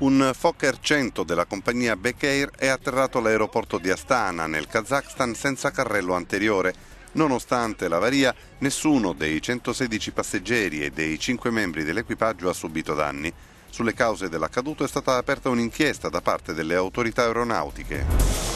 Un Fokker 100 della compagnia Beck Air è atterrato all'aeroporto di Astana, nel Kazakhstan, senza carrello anteriore. Nonostante l'avaria, nessuno dei 116 passeggeri e dei 5 membri dell'equipaggio ha subito danni. Sulle cause dell'accaduto è stata aperta un'inchiesta da parte delle autorità aeronautiche.